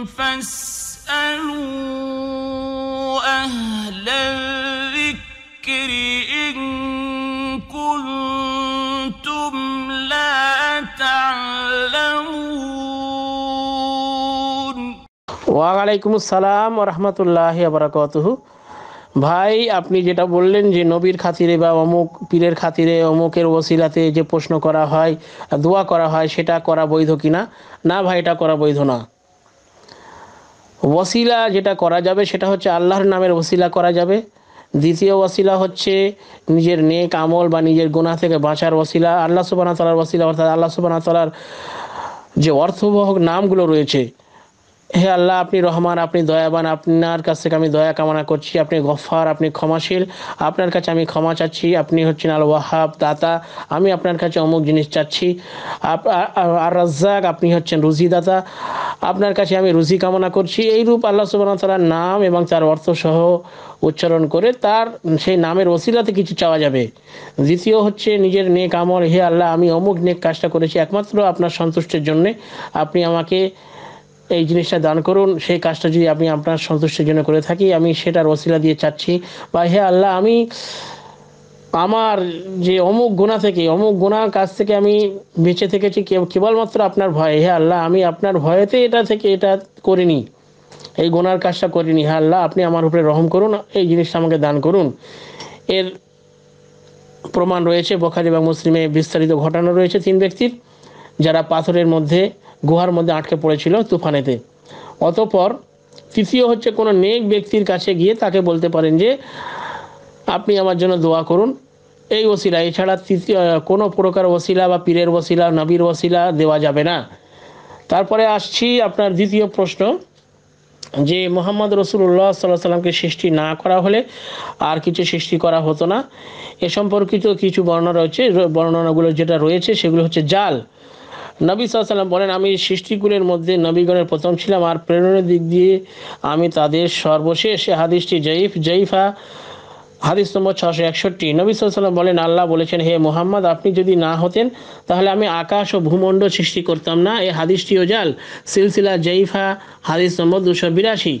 ওয়ালাইকুম আসসালাম রহমতুল্লাহ আবরাকাতুহ ভাই আপনি যেটা বললেন যে নবীর খাতিরে বা অমুক পীরের খাতিরে অমুকের ওসিলাতে যে প্রশ্ন করা হয় দোয়া করা হয় সেটা করা বৈধ কিনা না ভাই এটা করা বৈধ না ওয়াসিলা যেটা করা যাবে সেটা হচ্ছে আল্লাহর নামের ওসিলা করা যাবে দ্বিতীয় ওয়াসিলা হচ্ছে নিজের নেক আমল বা নিজের গুণা থেকে বাঁচার ওয়াসিলা আল্লাহ সুবাহ তালার ওয়াসিলা অর্থাৎ আল্লাহ সুবাহ তালার যে অর্থবহ নামগুলো রয়েছে হে আল্লাহ আপনি রহমান আপনি দয়াবান আপনার কাছ থেকে আমি দয়া কামনা করছি আপনি গফার আপনি ক্ষমাশীল আপনার কাছে আমি ক্ষমা চাচ্ছি আপনি হচ্ছেন আল ওয়াহাব দাতা আমি আপনার কাছে অমুক জিনিস চাচ্ছি আর রাজ্জাক আপনি হচ্ছেন রুজিদাতা আপনার কাছে আমি রুজি কামনা করছি এই রূপ আল্লাহ সুবাহ তালার নাম এবং তার অর্থ সহ উচ্চারণ করে তার সেই নামের ওসিলাতে কিছু চাওয়া যাবে দ্বিতীয় হচ্ছে নিজের নেক আমল হে আল্লাহ আমি অমুক নেক কাজটা করেছি একমাত্র আপনার সন্তুষ্টের জন্যে আপনি আমাকে এই জিনিসটা দান করুন সেই কাজটা যদি আমি আপনার সন্তুষ্টির জন্য করে থাকি আমি সেটার ওসিলা দিয়ে চাচ্ছি বা হে আল্লাহ আমি আমার যে অমুক গোনা থেকে অমুক গোনার কাছ থেকে আমি বেঁচে থেকেছি কেবলমাত্র আপনার ভয়ে হে আল্লাহ আমি আপনার ভয়েতে এটা থেকে এটা করিনি এই গোনার কাজটা করিনি হ্যাঁ আল্লাহ আপনি আমার উপরে রহম করুন এই জিনিসটা আমাকে দান করুন এর প্রমাণ রয়েছে বখারি এবং মুসলিমে বিস্তারিত ঘটনা রয়েছে তিন ব্যক্তির যারা পাথরের মধ্যে গুহার মধ্যে আটকে পড়েছিল তুফানেতে অতপর তৃতীয় হচ্ছে কোনো নেক ব্যক্তির কাছে গিয়ে তাকে বলতে পারেন যে আপনি আমার জন্য দোয়া করুন এই ওসিলা এছাড়া তৃতীয় কোনো প্রকার ওসিলা বা পীরের ওসিলা নবীর ওসিলা দেওয়া যাবে না তারপরে আসছি আপনার দ্বিতীয় প্রশ্ন যে মোহাম্মদ রসুল্লাহ সাল্লাহ সাল্লামকে সৃষ্টি না করা হলে আর কিছু সৃষ্টি করা হতো না এ সম্পর্কিত কিছু বর্ণনা রয়েছে বর্ণনাগুলো যেটা রয়েছে সেগুলো হচ্ছে জাল নবী সাল্লাম বলেন আমি সৃষ্টিকুলের মধ্যে নবীগণের প্রথম ছিলাম আর প্রেরণের দিক দিয়ে আমি তাদের সর্বশেষ হাদিসটি জয়ীফ জয়ীফা হাদিস নম্বর ছশো একষট্টি নবী সাল্লাম বলেন আল্লাহ বলেছেন হে মোহাম্মদ আপনি যদি না হতেন তাহলে আমি আকাশ ও ভূমণ্ড সৃষ্টি করতাম না এই হাদিসটিও জাল সিলসিলা জয়ীফা হাদিস নম্বর দুশো বিরাশি